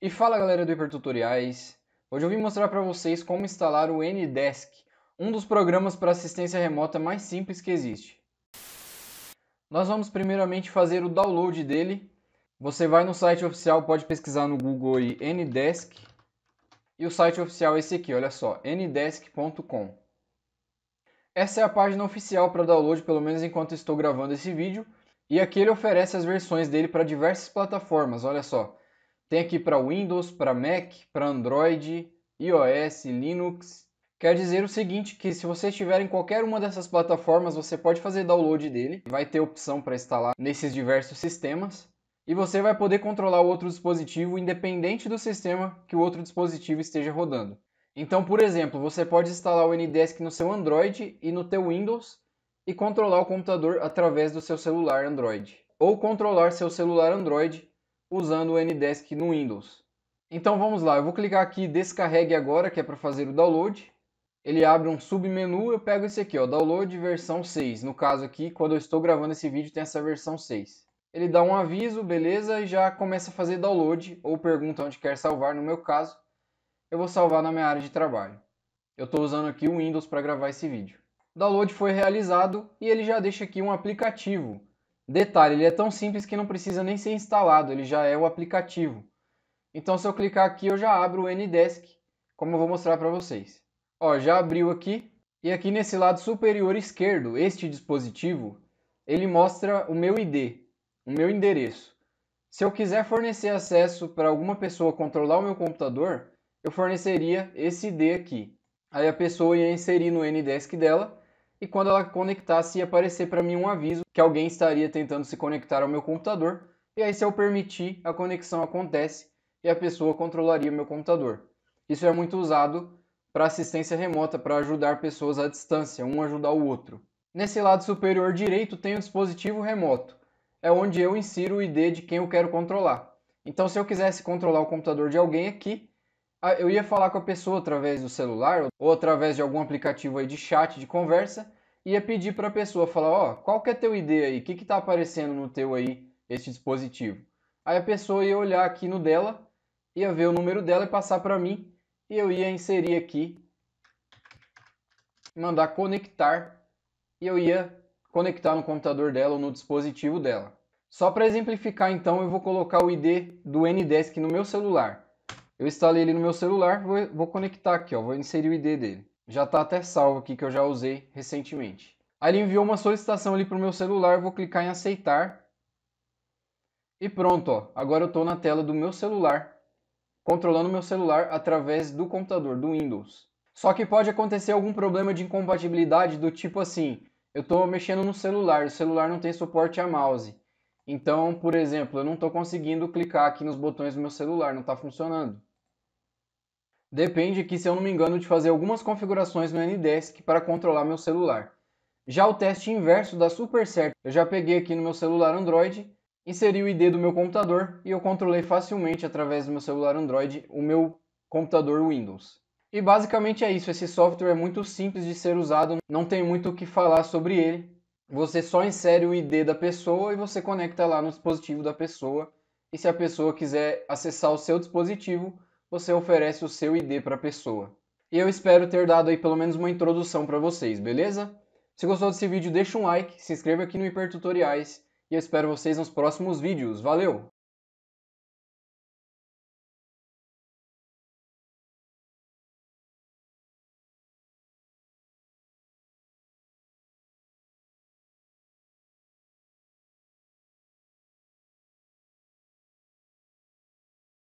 E fala galera do Hipertutoriais! Hoje eu vim mostrar para vocês como instalar o Ndesk, um dos programas para assistência remota mais simples que existe. Nós vamos primeiramente fazer o download dele. Você vai no site oficial, pode pesquisar no Google aí Ndesk. E o site oficial é esse aqui, olha só, ndesk.com. Essa é a página oficial para download, pelo menos enquanto estou gravando esse vídeo. E aqui ele oferece as versões dele para diversas plataformas, olha só tem aqui para Windows, para Mac, para Android, iOS, Linux. Quer dizer o seguinte, que se você estiver em qualquer uma dessas plataformas, você pode fazer download dele, vai ter opção para instalar nesses diversos sistemas, e você vai poder controlar o outro dispositivo independente do sistema que o outro dispositivo esteja rodando. Então, por exemplo, você pode instalar o Ndesk no seu Android e no teu Windows e controlar o computador através do seu celular Android, ou controlar seu celular Android usando o Ndesk no Windows. Então vamos lá, eu vou clicar aqui descarregue agora, que é para fazer o download. Ele abre um submenu, eu pego esse aqui, ó, download versão 6. No caso aqui, quando eu estou gravando esse vídeo, tem essa versão 6. Ele dá um aviso, beleza, e já começa a fazer download ou pergunta onde quer salvar, no meu caso, eu vou salvar na minha área de trabalho. Eu estou usando aqui o Windows para gravar esse vídeo. O download foi realizado e ele já deixa aqui um aplicativo Detalhe, ele é tão simples que não precisa nem ser instalado, ele já é o aplicativo. Então se eu clicar aqui eu já abro o Ndesk, como eu vou mostrar para vocês. Ó, já abriu aqui e aqui nesse lado superior esquerdo, este dispositivo, ele mostra o meu ID, o meu endereço. Se eu quiser fornecer acesso para alguma pessoa controlar o meu computador, eu forneceria esse ID aqui. Aí a pessoa ia inserir no Ndesk dela e quando ela conectasse ia aparecer para mim um aviso que alguém estaria tentando se conectar ao meu computador, e aí se eu permitir, a conexão acontece e a pessoa controlaria o meu computador. Isso é muito usado para assistência remota para ajudar pessoas à distância, um ajudar o outro. Nesse lado superior direito tem o dispositivo remoto. É onde eu insiro o ID de quem eu quero controlar. Então se eu quisesse controlar o computador de alguém aqui, ah, eu ia falar com a pessoa através do celular ou através de algum aplicativo aí de chat, de conversa, ia pedir para a pessoa falar, ó, oh, qual que é teu ID aí? O que que tá aparecendo no teu aí, esse dispositivo? Aí a pessoa ia olhar aqui no dela, ia ver o número dela e passar para mim, e eu ia inserir aqui, mandar conectar, e eu ia conectar no computador dela ou no dispositivo dela. Só para exemplificar então, eu vou colocar o ID do Ndesk no meu celular. Eu instalei ele no meu celular, vou, vou conectar aqui, ó, vou inserir o ID dele. Já está até salvo aqui que eu já usei recentemente. Aí ele enviou uma solicitação ali para o meu celular, vou clicar em aceitar. E pronto, ó, agora eu estou na tela do meu celular, controlando meu celular através do computador, do Windows. Só que pode acontecer algum problema de incompatibilidade do tipo assim, eu estou mexendo no celular, o celular não tem suporte a mouse. Então, por exemplo, eu não estou conseguindo clicar aqui nos botões do meu celular, não está funcionando. Depende aqui, se eu não me engano, de fazer algumas configurações no Ndesk para controlar meu celular. Já o teste inverso dá super certo. Eu já peguei aqui no meu celular Android, inseri o ID do meu computador e eu controlei facilmente através do meu celular Android o meu computador Windows. E basicamente é isso, esse software é muito simples de ser usado, não tem muito o que falar sobre ele. Você só insere o ID da pessoa e você conecta lá no dispositivo da pessoa. E se a pessoa quiser acessar o seu dispositivo, você oferece o seu ID para a pessoa. E eu espero ter dado aí pelo menos uma introdução para vocês, beleza? Se gostou desse vídeo, deixa um like, se inscreva aqui no Hipertutoriais Tutoriais e eu espero vocês nos próximos vídeos. Valeu!